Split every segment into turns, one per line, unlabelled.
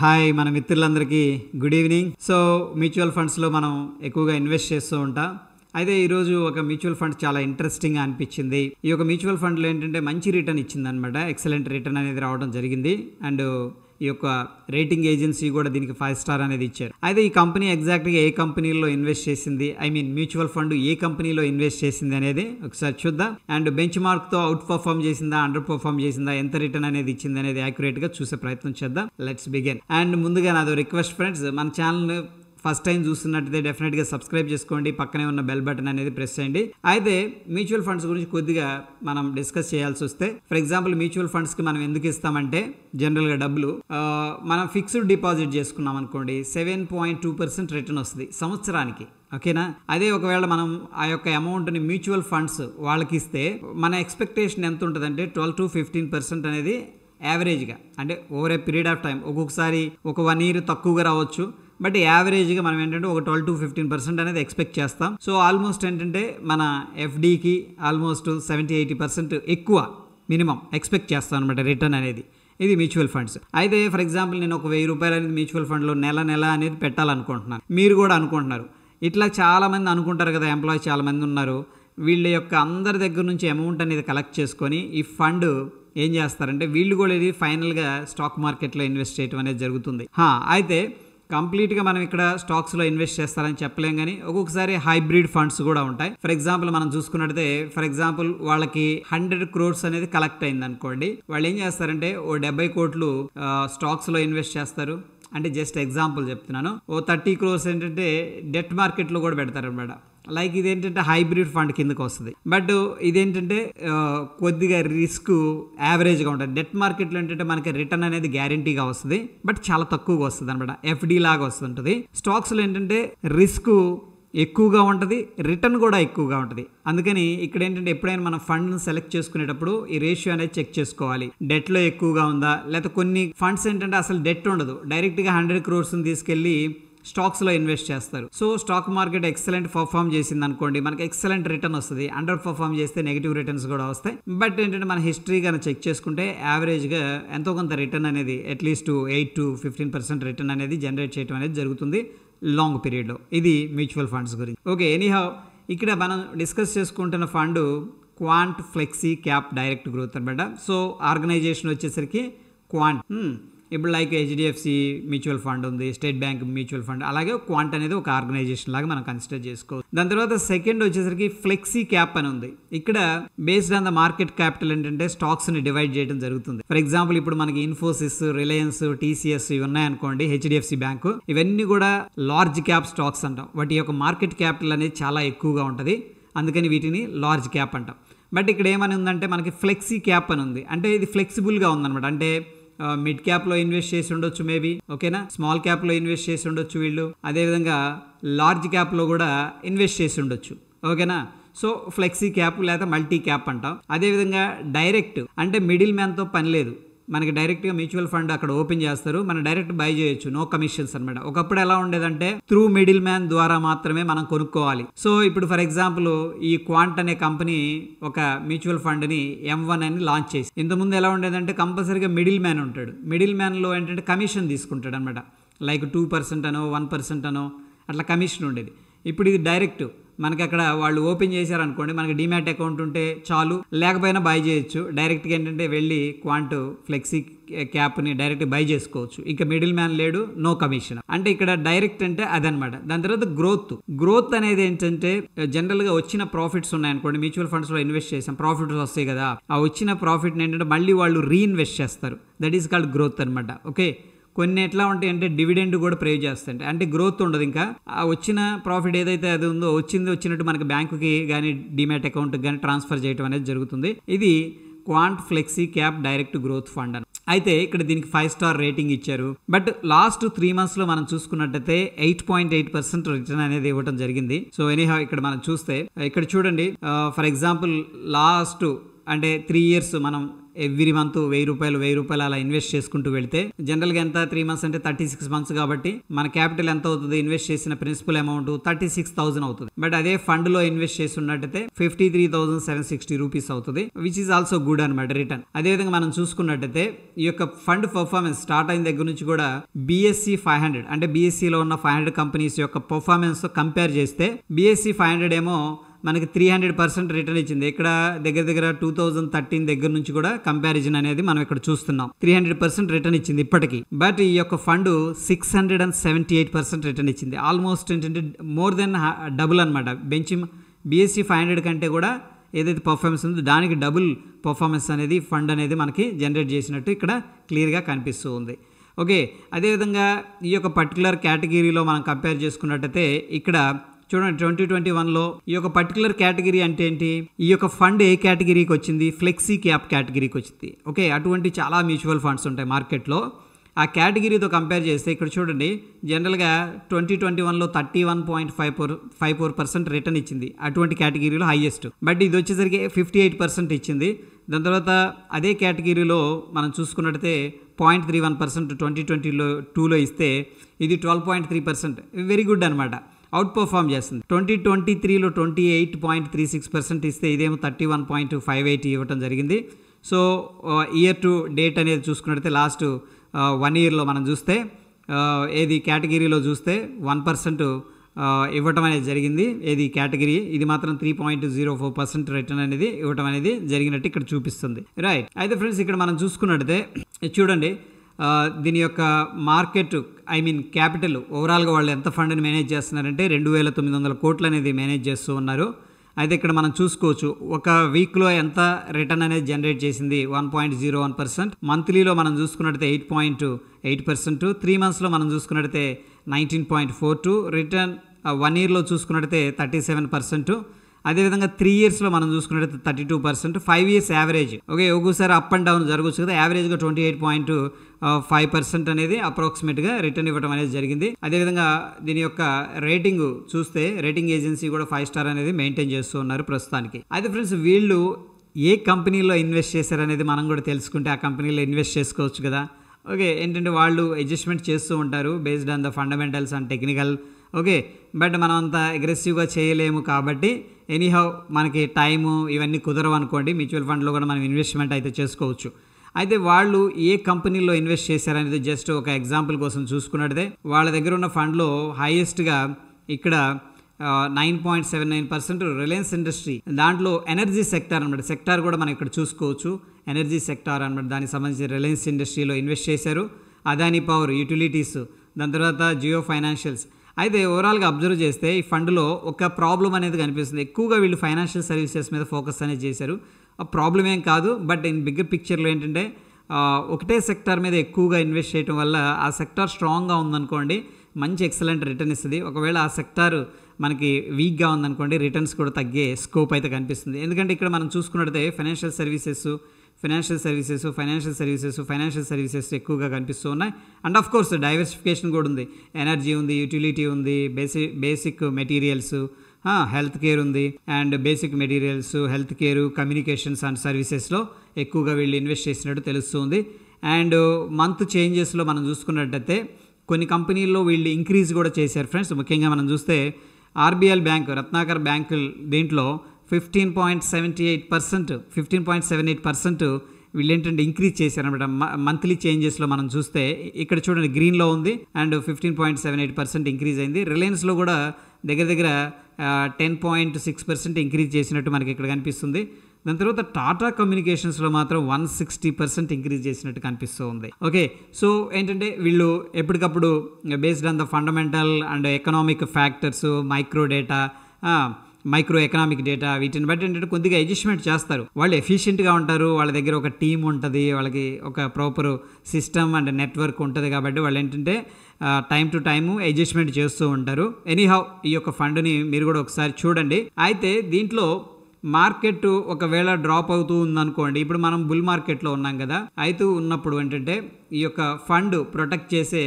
hi మన మిత్రులందరికీ good evening so mutual ఫండ్స్లో మనం ఎక్కువగా ఇన్వెస్ట్ చేస్తూ ఉంటాం అయితే ఈరోజు ఒక మ్యూచువల్ ఫండ్ చాలా ఇంట్రెస్టింగ్గా అనిపించింది ఈ యొక్క మ్యూచువల్ ఫండ్లో ఏంటంటే మంచి రిటర్న్ ఇచ్చిందనమాట ఎక్సలెంట్ రిటర్న్ అనేది రావడం జరిగింది అండ్ ఈ యొక్క రేటింగ్ ఏజెన్సీ కూడా దీనికి ఫైవ్ స్టార్ అనేది ఇచ్చారు అయితే ఈ కంపెనీ ఎగ్జాక్ట్గా ఏ కంపెనీలో ఇన్వెస్ట్ చేసింది ఐ మీన్ మ్యూచువల్ ఫండ్ ఏ కంపెనీలో ఇన్వెస్ట్ చేసింది అనేది ఒకసారి చూద్దాం అండ్ బెంచ్ మార్క్తో అవుట్ పర్ఫామ్ చేసిందా అండర్ పర్ఫామ్ చేసిందా ఎంత రిటర్న్ అనేది ఇచ్చింది అనేది యాక్యురేట్గా చూసే ప్రయత్నం చేద్దాం లెట్స్ బిగెన్ అండ్ ముందుగా నాదో రిక్వెస్ట్ ఫ్రెండ్స్ మన ఛానల్ ఫస్ట్ టైం చూస్తున్నట్టయితే డెఫినెట్గా సబ్స్క్రైబ్ చేసుకోండి పక్కనే ఉన్న బెల్ బటన్ అనేది ప్రెస్ చేయండి అయితే మ్యూచువల్ ఫండ్స్ గురించి కొద్దిగా మనం డిస్కస్ చేయాల్సి వస్తే ఫర్ ఎగ్జాంపుల్ మ్యూచువల్ ఫండ్స్కి మనం ఎందుకు ఇస్తామంటే జనరల్గా డబ్బులు మనం ఫిక్స్డ్ డిపాజిట్ చేసుకున్నాం అనుకోండి seven point two percent return వస్తుంది సంవత్సరానికి ఓకేనా అదే ఒకవేళ మనం ఆ యొక్క అమౌంట్ని మ్యూచువల్ ఫండ్స్ వాళ్ళకి ఇస్తే మన ఎక్స్పెక్టేషన్ ఎంత ఉంటుందంటే ట్వెల్వ్ టు ఫిఫ్టీన్ పర్సెంట్ అనేది యావరేజ్గా అంటే over a period of time ఒక్కొక్కసారి ఒక వన్ ఇయర్ తక్కువగా రావచ్చు బట్ యావరేజ్గా మనం ఏంటంటే ఒక ట్వెల్వ్ టు ఫిఫ్టీన్ పర్సెంట్ అనేది ఎక్స్పెక్ట్ చేస్తాం సో ఆల్మోస్ట్ ఏంటంటే మన ఎఫ్డీకి ఆల్మోస్ట్ సెవెంటీ ఎయిటీ పర్సెంట్ ఎక్కువ మినిమం ఎక్స్పెక్ట్ చేస్తాం అనమాట రిటర్న్ అనేది ఇది మ్యూచువల్ ఫండ్స్ అయితే ఫర్ ఎగ్జాంపుల్ నేను ఒక వెయ్యి రూపాయలు అనేది మ్యూచువల్ ఫండ్లో నెల నెల అనేది పెట్టాలనుకుంటున్నాను మీరు కూడా అనుకుంటున్నారు ఇట్లా చాలామంది అనుకుంటారు కదా ఎంప్లాయీస్ చాలామంది ఉన్నారు వీళ్ళ యొక్క అందరి దగ్గర నుంచి అమౌంట్ అనేది కలెక్ట్ చేసుకొని ఈ ఫండ్ ఏం చేస్తారంటే వీళ్ళు కూడా ఇది ఫైనల్గా స్టాక్ మార్కెట్లో ఇన్వెస్ట్ చేయడం అనేది జరుగుతుంది అయితే కంప్లీట్గా మనం ఇక్కడ స్టాక్స్లో ఇన్వెస్ట్ చేస్తారని చెప్పలేం కానీ ఒక్కొక్కసారి హైబ్రిడ్ ఫండ్స్ కూడా ఉంటాయి ఫర్ ఎగ్జాంపుల్ మనం చూసుకున్నట్టయితే ఫర్ ఎగ్జాంపుల్ వాళ్ళకి హండ్రెడ్ క్రోర్స్ అనేది కలెక్ట్ అయింది అనుకోండి వాళ్ళు ఏం చేస్తారంటే ఓ డెబ్బై కోట్లు స్టాక్స్లో ఇన్వెస్ట్ చేస్తారు అంటే జస్ట్ ఎగ్జాంపుల్ చెప్తున్నాను ఓ థర్టీ క్రోర్స్ ఏంటంటే డెట్ మార్కెట్లో కూడా పెడతారనమాట లైక్ ఇదేంటంటే హైబ్రిడ్ ఫండ్ కిందకు వస్తుంది బట్ ఇదేంటంటే కొద్దిగా రిస్క్ యావరేజ్గా ఉంటుంది డెట్ మార్కెట్లో ఏంటంటే మనకి రిటర్న్ అనేది గ్యారంటీగా వస్తుంది బట్ చాలా తక్కువగా వస్తుంది అనమాట ఎఫ్డి లాగా వస్తుంటుంది స్టాక్స్లో ఏంటంటే రిస్క్ ఎక్కువగా ఉంటుంది రిటర్న్ కూడా ఎక్కువగా ఉంటుంది అందుకని ఇక్కడ ఏంటంటే ఎప్పుడైనా మనం ఫండ్ను సెలెక్ట్ చేసుకునేటప్పుడు ఈ రేషియో అనేది చెక్ చేసుకోవాలి డెట్లో ఎక్కువగా ఉందా లేకపోతే కొన్ని ఫండ్స్ ఏంటంటే అసలు డెట్ ఉండదు డైరెక్ట్గా హండ్రెడ్ క్రోర్స్ని తీసుకెళ్ళి స్టాక్స్లో ఇన్వెస్ట్ చేస్తారు so stock market excellent perform చేసింది అనుకోండి మనకి ఎక్సలెంట్ రిటర్న్ వస్తుంది అండర్ పర్ఫామ్ చేస్తే నెగిటివ్ రిటర్న్స్ కూడా వస్తాయి బట్ ఏంటంటే మన హిస్టరీ కనుక చెక్ చేసుకుంటే యావరేజ్గా ఎంతో కొంత రిటర్న్ అనేది at least eight to fifteen percent return అనేది జనరేట్ చేయడం అనేది జరుగుతుంది లాంగ్ లో ఇది మ్యూచువల్ ఫండ్స్ గురించి ఓకే ఎనీహౌ ఇక్కడ మనం డిస్కస్ చేసుకుంటున్న fund quant flexi cap direct growth అనమాట సో ఆర్గనైజేషన్ వచ్చేసరికి క్వాంట్ ఇప్పుడు లైక్ హెచ్డిఎఫ్సి మ్యూచువల్ ఫండ్ ఉంది స్టేట్ బ్యాంక్ మ్యూచువల్ ఫండ్ అలాగే క్వాంట్ అనేది ఒక ఆర్గనైజేషన్ లాగా మనం కన్సిడర్ చేసుకోవచ్చు దాని తర్వాత సెకండ్ వచ్చేసరికి ఫ్లెక్సీ క్యాప్ అని ఉంది ఇక్కడ based on the market capital ఏంటంటే స్టాక్స్ ని డివైడ్ చేయడం జరుగుతుంది ఫర్ ఎగ్జాంపుల్ ఇప్పుడు మనకి ఇన్ఫోసిస్ రిలయన్స్ టీసీఎస్ ఇవి ఉన్నాయనుకోండి హెచ్డిఎఫ్సి బ్యాంకు ఇవన్నీ కూడా లార్జ్ క్యాప్ స్టాక్స్ అంటాం వాటి యొక్క మార్కెట్ క్యాపిటల్ అనేది చాలా ఎక్కువగా ఉంటుంది అందుకని వీటిని లార్జ్ క్యాప్ అంటాం బట్ ఇక్కడ ఏమని ఉందంటే మనకి ఫ్లెక్సీ క్యాప్ అని ఉంది అంటే ఇది ఫ్లెక్సిబుల్గా ఉందన్నమాట అంటే మిడ్ క్యాప్లో ఇన్వెస్ట్ చేసి ఉండొచ్చు మేబీ ఓకేనా స్మాల్ క్యాప్లో ఇన్వెస్ట్ చేసి ఉండొచ్చు వీళ్ళు అదేవిధంగా లార్జ్ క్యాప్లో కూడా ఇన్వెస్ట్ చేసి ఉండొచ్చు ఓకేనా సో ఫ్లెక్సీ క్యాప్ లేదా మల్టీ క్యాప్ అంటాం అదేవిధంగా డైరెక్ట్ అంటే మిడిల్ మ్యాన్తో పని లేదు మనకి డైరెక్ట్గా మ్యూచువల్ ఫండ్ అక్కడ ఓపెన్ చేస్తారు మనం డైరెక్ట్ బై చేయొచ్చు నో కమిషన్స్ అనమాట ఒకప్పుడు ఎలా ఉండేదంటే త్రూ మిడిల్ మ్యాన్ ద్వారా మాత్రమే మనం కొనుక్కోవాలి సో ఇప్పుడు ఫర్ ఎగ్జాంపుల్ ఈ క్వాంట్ అనే కంపెనీ ఒక మ్యూచువల్ ఫండ్ని ఎం వన్ అని లాంచ్ చేసి ఇంతకుముందు ఎలా ఉండేదంటే కంపల్సరీగా మిడిల్ మ్యాన్ ఉంటాడు మిడిల్ మ్యాన్లో ఏంటంటే కమిషన్ తీసుకుంటాడు అనమాట లైక్ టూ పర్సెంట్ అనో వన్ పర్సెంట్ అనో అట్లా కమిషన్ ఉండేది ఇప్పుడు ఇది డైరెక్ట్ మనకి అక్కడ వాళ్ళు ఓపెన్ చేశారనుకోండి మనకి డిమాట్ అకౌంట్ ఉంటే చాలు లేకపోయినా బై చేయొచ్చు డైరెక్ట్గా ఏంటంటే వెళ్ళి క్వాంట్ ఫ్లెక్సీ క్యాప్ని డైరెక్ట్ బై చేసుకోవచ్చు ఇంకా మిడిల్ మ్యాన్ లేడు నో కమిషన్ అంటే ఇక్కడ డైరెక్ట్ అంటే అదనమాట దాని తర్వాత గ్రోత్ గ్రోత్ అనేది ఏంటంటే జనరల్గా వచ్చిన ప్రాఫిట్స్ ఉన్నాయనుకోండి మ్యూచువల్ ఫండ్స్లో ఇన్వెస్ట్ చేసాం ప్రాఫిట్స్ వస్తాయి కదా ఆ వచ్చిన ప్రాఫిట్ని ఏంటంటే మళ్ళీ వాళ్ళు రీఇన్వెస్ట్ చేస్తారు దట్ ఈస్ కాల్డ్ గ్రోత్ అనమాట ఓకే కొన్ని ఎట్లా ఉంటాయి అంటే డివిడెండ్ కూడా ప్రే చేస్తాయి అంటే గ్రోత్ ఉండదు ఇంకా ఆ వచ్చిన ప్రాఫిట్ ఏదైతే అది ఉందో వచ్చింది వచ్చినట్టు మనకి బ్యాంకుకి కానీ డిమాట్ అకౌంట్కి కానీ ట్రాన్స్ఫర్ చేయడం అనేది జరుగుతుంది ఇది quant flexi cap direct growth fund అని అయితే ఇక్కడ దీనికి ఫైవ్ స్టార్ రేటింగ్ ఇచ్చారు బట్ లాస్ట్ త్రీ మంత్స్లో మనం చూసుకున్నట్టయితే eight point eight percent return అనేది ఇవ్వడం జరిగింది సో ఎనీహా ఇక్కడ మనం చూస్తే ఇక్కడ చూడండి ఫర్ ఎగ్జాంపుల్ లాస్ట్ అంటే త్రీ ఇయర్స్ మనం ఎవ్రీ మంత్ వెయ్యి రూపాయలు వెయ్యి రూపాయలు అలా ఇన్వెస్ట్ చేసుకుంటూ వెళ్తే జనరల్గా ఎంత త్రీ మంత్స్ అంటే థర్టీ సిక్స్ మంత్స్ కాబట్టి మన క్యాపిటల్ ఎంత అవుతుంది ఇన్వెస్ట్ చేసిన principal amount thirty six thousand అవుతుంది బట్ అదే ఫండ్లో ఇన్వెస్ట్ చేసి ఉన్నట్టయితే fifty three thousand seven sixty rupees అవుతుంది విచ్ ఈస్ ఆల్సో గుడ్ అనమాట రిటర్న్ అదేవిధంగా మనం చూసుకున్నట్టయితే ఈ యొక్క ఫండ్ పర్ఫార్మెన్స్ స్టార్ట్ అయిన దగ్గర నుంచి కూడా బీఎస్సీ ఫైవ్ హండ్రెడ్ అంటే బీఎస్సీలో ఉన్న ఫైవ్ హండ్రెడ్ కంపెనీస్ యొక్క పర్ఫార్మెన్స్ కంపేర్ చేస్తే బీఎస్సీ ఫైవ్ హండ్రెడ్ ఏమో మనకి త్రీ హండ్రెడ్ పర్సెంట్ రిటర్న్ ఇచ్చింది ఇక్కడ దగ్గర దగ్గర టూ థౌజండ్ థర్టీన్ దగ్గర నుంచి కూడా కంపారిజన్ అనేది మనం ఇక్కడ చూస్తున్నాం త్రీ హండ్రెడ్ పర్సెంట్ రిటర్న్ ఇచ్చింది ఇప్పటికీ బట్ ఈ యొక్క fund six hundred and seventy eight percent return ఇచ్చింది ఆల్మోస్ట్ ఏంటంటే మోర్ దెన్ డబుల్ అనమాట బెంచ్ బీఎస్సీ ఫైవ్ హండ్రెడ్ కంటే కూడా ఏదైతే పర్ఫార్మెన్స్ ఉందో దానికి డబుల్ పర్ఫార్మెన్స్ అనేది ఫండ్ అనేది మనకి జనరేట్ చేసినట్టు ఇక్కడ క్లియర్గా కనిపిస్తూ ఉంది ఓకే అదేవిధంగా ఈ యొక్క పర్టికులర్ కేటగిరీలో మనం కంపేర్ చేసుకున్నట్టయితే ఇక్కడ చూడండి ట్వంటీ ట్వంటీ వన్లో ఈ యొక్క పర్టికులర్ కేటగిరీ అంటే ఏంటి ఈ యొక్క ఫండ్ ఏ కేటగిరీకి వచ్చింది ఫ్లెక్సీ క్యాప్ కేటగిరీకి వచ్చింది ఓకే అటువంటి చాలా మ్యూచువల్ ఫండ్స్ ఉంటాయి మార్కెట్లో ఆ కేటగిరీతో కంపేర్ చేస్తే ఇక్కడ చూడండి జనరల్గా ట్వంటీ ట్వంటీ వన్లో thirty one point five four five four percent return ఇచ్చింది అటువంటి కేటగిరీలో హైయెస్ట్ బట్ ఇది వచ్చేసరికి ఫిఫ్టీ ఎయిట్ పర్సెంట్ ఇచ్చింది దాని తర్వాత అదే కేటగిరీలో మనం చూసుకున్నట్టయితే point three one percent twenty ట్వంటీలో టూలో ఇస్తే ఇది twelve point three percent very good అనమాట అవుట్ పర్ఫామ్ చేస్తుంది ట్వంటీ ట్వంటీ త్రీలో twenty eight point three six percent ఇస్తే ఇదేమో thirty one point five eight ఇవ్వటం జరిగింది సో ఇయర్ టు డేట్ అనేది చూసుకున్నట్టయితే లాస్ట్ వన్ ఇయర్లో మనం చూస్తే ఏది కేటగిరీలో చూస్తే వన్ పర్సెంట్ ఇవ్వటం అనేది జరిగింది ఏది కేటగిరీ ఇది మాత్రం three point zero four percent return అనేది ఇవ్వటం అనేది జరిగినట్టు ఇక్కడ చూపిస్తుంది రైట్ అయితే ఫ్రెండ్స్ ఇక్కడ మనం చూసుకున్నట్టయితే చూడండి దీని యొక్క మార్కెట్ ఐ మీన్ క్యాపిటల్ ఓవరాల్గా వాళ్ళు ఎంత ఫండ్ని మేనేజ్ చేస్తున్నారంటే రెండు వేల తొమ్మిది వందల కోట్లు అనేది మేనేజ్ చేస్తూ ఉన్నారు అయితే ఇక్కడ మనం చూసుకోవచ్చు ఒక వీక్లో ఎంత రిటర్న్ అనేది జనరేట్ చేసింది one point zero one percent మంత్లీలో మనం చూసుకున్నట్టయితే eight point eight percent three మంత్స్లో మనం చూసుకున్నట్టయితే nineteen point four two return one ఇయర్లో చూసుకున్నట్టయితే థర్టీ సెవెన్ పర్సెంట్ అదేవిధంగా త్రీ ఇయర్స్లో మనం చూసుకున్నట్లయితే thirty two percent five years average okay ఒక్కోసారి అప్ అండ్ డౌన్ జరగచ్చు కదా యావరేజ్గా twenty eight point five percent అనేది అప్రాక్సిమేట్గా రిటర్న్ ఇవ్వడం అనేది జరిగింది అదేవిధంగా దీని యొక్క రేటింగ్ చూస్తే రేటింగ్ ఏజెన్సీ కూడా ఫైవ్ స్టార్ అనేది మెయింటైన్ చేస్తూ ఉన్నారు ప్రస్తుతానికి అయితే ఫ్రెండ్స్ వీళ్ళు ఏ కంపెనీలో ఇన్వెస్ట్ చేశారనేది మనం కూడా తెలుసుకుంటే ఆ కంపెనీలో ఇన్వెస్ట్ చేసుకోవచ్చు కదా ఓకే ఏంటంటే వాళ్ళు అడ్జస్ట్మెంట్ చేస్తూ ఉంటారు based on the fundamentals and technical okay but మనం అంత అగ్రెసివ్గా చేయలేము కాబట్టి ఎనీహౌ మనకి టైము ఇవన్నీ కుదరవు అనుకోండి మ్యూచువల్ ఫండ్లో కూడా మనం ఇన్వెస్ట్మెంట్ అయితే చేసుకోవచ్చు అయితే వాళ్ళు ఏ కంపెనీలో ఇన్వెస్ట్ చేశారనేది జస్ట్ ఒక ఎగ్జాంపుల్ కోసం చూసుకున్నట్టే వాళ్ళ దగ్గర ఉన్న ఫండ్లో హైయెస్ట్గా ఇక్కడ nine point seven nine percent Reliance industry దాంట్లో ఎనర్జీ సెక్టార్ అనమాట సెక్టార్ కూడా మనం ఇక్కడ చూసుకోవచ్చు ఎనర్జీ సెక్టార్ అనమాట దానికి సంబంధించి రిలయన్స్ ఇండస్ట్రీలో ఇన్వెస్ట్ చేశారు అదాని పవర్ యూటిలిటీస్ దాని తర్వాత జియో ఫైనాన్షియల్స్ అయితే ఓవరాల్గా అబ్జర్వ్ చేస్తే ఈ ఫండ్లో ఒక ప్రాబ్లం అనేది కనిపిస్తుంది ఎక్కువగా వీళ్ళు ఫైనాన్షియల్ సర్వీసెస్ మీద ఫోకస్ అనేది చేశారు ఆ ప్రాబ్లం ఏం కాదు బట్ ఇన్ బిగ్గర్ పిక్చర్లో ఏంటంటే ఒకటే సెక్టార్ మీద ఎక్కువగా ఇన్వెస్ట్ చేయడం వల్ల ఆ సెక్టార్ స్ట్రాంగ్గా ఉందనుకోండి మంచి ఎక్సలెంట్ రిటర్న్ ఇస్తుంది ఒకవేళ ఆ సెక్టార్ మనకి వీక్గా ఉందనుకోండి రిటర్న్స్ కూడా తగ్గే స్కోప్ అయితే కనిపిస్తుంది ఎందుకంటే ఇక్కడ మనం చూసుకున్నట్టయితే financial services financial services financial services financial services ఎక్కువగా కనిపిస్తూ ఉన్నాయి అండ్ ఆఫ్ కోర్స్ డైవర్సిఫికేషన్ కూడా ఉంది ఎనర్జీ ఉంది యూటిలిటీ ఉంది basic basic materials health care ఉంది and basic materials health care communications and సర్వీసెస్లో ఎక్కువగా వీళ్ళు ఇన్వెస్ట్ చేసినట్టు తెలుస్తుంది అండ్ మంత్ చేంజెస్లో మనం చూసుకున్నట్టయితే కొన్ని కంపెనీల్లో వీళ్ళు ఇంక్రీజ్ కూడా చేశారు ఫ్రెండ్స్ ముఖ్యంగా మనం చూస్తే ఆర్బీఎల్ బ్యాంక్ రత్నాకర్ బ్యాంకు దీంట్లో fifteen point seventy eight percent fifteen point seven eight percent వీళ్ళు ఏంటంటే ఇంక్రీజ్ చేశారనమాట మంత్లీ చేంజెస్లో మనం చూస్తే ఇక్కడ చూడండి గ్రీన్లో ఉంది and fifteen point seven eight percent increase అయింది రిలయన్స్లో కూడా దగ్గర దగ్గర ten point six percent increase చేసినట్టు మనకి ఇక్కడ కనిపిస్తుంది దాని తర్వాత టాటా కమ్యూనికేషన్స్లో మాత్రం వన్ సిక్స్టీ పర్సెంట్ ఇంక్రీజ్ చేసినట్టు కనిపిస్తూ ఉంది ఓకే సో ఏంటంటే వీళ్ళు ఎప్పటికప్పుడు based on the fundamental and economic factors micro data micro economic data వీటిని బట్టి ఏంటంటే కొద్దిగా అడ్జస్ట్మెంట్ చేస్తారు వాళ్ళు ఎఫిషియెంట్గా ఉంటారు వాళ్ళ దగ్గర ఒక టీం ఉంటుంది వాళ్ళకి ఒక ప్రాపర్ సిస్టమ్ అండ్ నెట్వర్క్ ఉంటుంది కాబట్టి వాళ్ళు ఏంటంటే టైం టు టైము అడ్జస్ట్మెంట్ చేస్తూ ఉంటారు ఎనీహౌ ఈ యొక్క ఫండ్ని మీరు కూడా ఒకసారి చూడండి అయితే దీంట్లో మార్కెట్ ఒకవేళ డ్రాప్ అవుతూ ఉందనుకోండి ఇప్పుడు మనం బుల్ మార్కెట్లో ఉన్నాం కదా అయితే ఉన్నప్పుడు ఏంటంటే ఈ యొక్క ఫండ్ ప్రొటెక్ట్ చేసే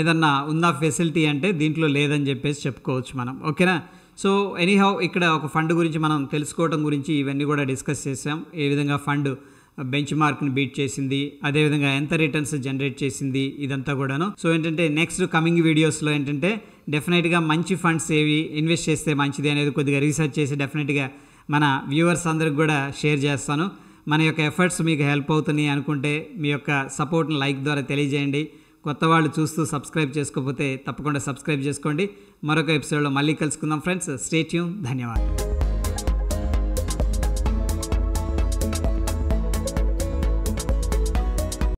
ఏదన్నా ఉందా ఫెసిలిటీ అంటే దీంట్లో లేదని చెప్పేసి చెప్పుకోవచ్చు మనం ఓకేనా సో ఎనీహౌ ఇక్కడ ఒక ఫండ్ గురించి మనం తెలుసుకోవడం గురించి ఇవన్నీ కూడా డిస్కస్ చేసాం ఏ విధంగా ఫండ్ బెంచ్ మార్క్ని బీట్ చేసింది అదేవిధంగా ఎంత రిటర్న్స్ జనరేట్ చేసింది ఇదంతా కూడాను సో ఏంటంటే నెక్స్ట్ కమింగ్ వీడియోస్లో ఏంటంటే డెఫినెట్గా మంచి ఫండ్స్ ఏవి ఇన్వెస్ట్ చేస్తే మంచిది అనేది కొద్దిగా రీసెర్చ్ చేసి డెఫినెట్గా మన వ్యూవర్స్ అందరికి కూడా షేర్ చేస్తాను మన యొక్క ఎఫర్ట్స్ మీకు హెల్ప్ అవుతున్నాయి అనుకుంటే మీ యొక్క సపోర్ట్ని లైక్ ద్వారా తెలియజేయండి కొత్త వాళ్ళు చూస్తూ సబ్స్క్రైబ్ చేసుకోకపోతే తప్పకుండా సబ్స్క్రైబ్ చేసుకోండి మరొక ఎపిసోడ్లో మళ్ళీ కలుసుకుందాం ఫ్రెండ్స్ స్టేట్యూమ్ ధన్యవాదాలు